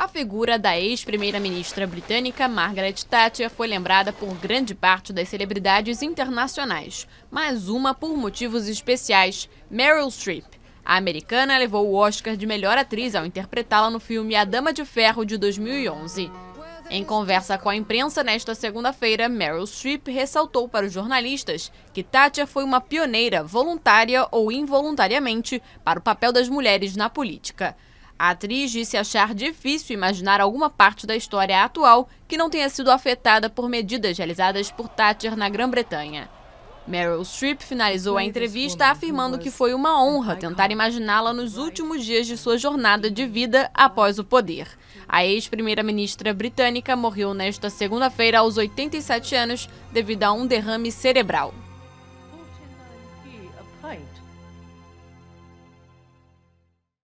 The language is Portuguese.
A figura da ex-primeira-ministra britânica Margaret Thatcher foi lembrada por grande parte das celebridades internacionais, mas uma por motivos especiais, Meryl Streep. A americana levou o Oscar de melhor atriz ao interpretá-la no filme A Dama de Ferro de 2011. Em conversa com a imprensa nesta segunda-feira, Meryl Streep ressaltou para os jornalistas que Thatcher foi uma pioneira, voluntária ou involuntariamente, para o papel das mulheres na política. A atriz disse achar difícil imaginar alguma parte da história atual que não tenha sido afetada por medidas realizadas por Thatcher na Grã-Bretanha. Meryl Streep finalizou a entrevista afirmando que foi uma honra tentar imaginá-la nos últimos dias de sua jornada de vida após o poder. A ex-primeira-ministra britânica morreu nesta segunda-feira aos 87 anos devido a um derrame cerebral.